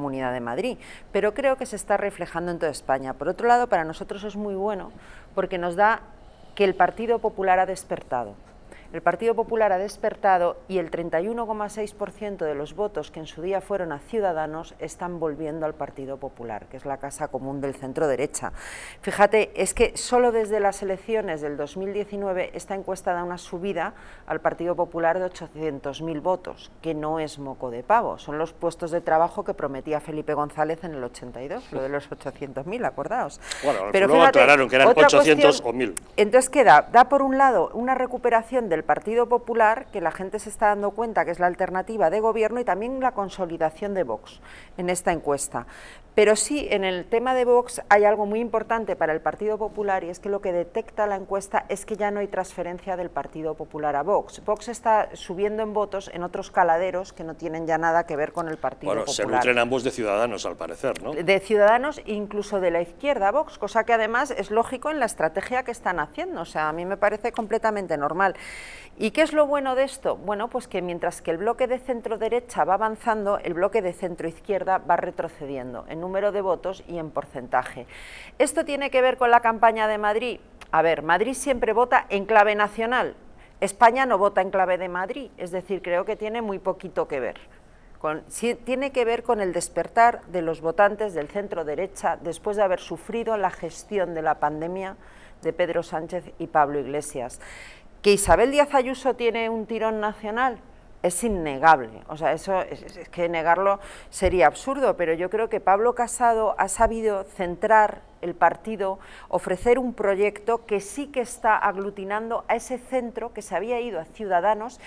Comunidad de Madrid, pero creo que se está reflejando en toda España. Por otro lado, para nosotros es muy bueno porque nos da que el Partido Popular ha despertado el Partido Popular ha despertado y el 31,6% de los votos que en su día fueron a Ciudadanos están volviendo al Partido Popular, que es la casa común del centro derecha. Fíjate, es que solo desde las elecciones del 2019 esta encuesta da una subida al Partido Popular de 800.000 votos, que no es moco de pavo, son los puestos de trabajo que prometía Felipe González en el 82, lo de los 800.000, acordaos. Bueno, Pero luego aclararon que eran 800 o 1.000. Entonces queda, da por un lado una recuperación de el Partido Popular, que la gente se está dando cuenta que es la alternativa de gobierno y también la consolidación de Vox en esta encuesta. Pero sí, en el tema de Vox hay algo muy importante para el Partido Popular y es que lo que detecta la encuesta es que ya no hay transferencia del Partido Popular a Vox. Vox está subiendo en votos en otros caladeros que no tienen ya nada que ver con el Partido Popular. Bueno, se nutren ambos de ciudadanos al parecer, ¿no? De ciudadanos, incluso de la izquierda Vox, cosa que además es lógico en la estrategia que están haciendo. O sea, a mí me parece completamente normal. ¿Y qué es lo bueno de esto? Bueno, pues que mientras que el bloque de centro derecha va avanzando, el bloque de centro izquierda va retrocediendo en número de votos y en porcentaje. ¿Esto tiene que ver con la campaña de Madrid? A ver, Madrid siempre vota en clave nacional. España no vota en clave de Madrid, es decir, creo que tiene muy poquito que ver. tiene que ver con el despertar de los votantes del centro derecha después de haber sufrido la gestión de la pandemia de Pedro Sánchez y Pablo Iglesias. Que Isabel Díaz Ayuso tiene un tirón nacional es innegable, o sea, eso es, que negarlo sería absurdo, pero yo creo que Pablo Casado ha sabido centrar el partido, ofrecer un proyecto que sí que está aglutinando a ese centro que se había ido a Ciudadanos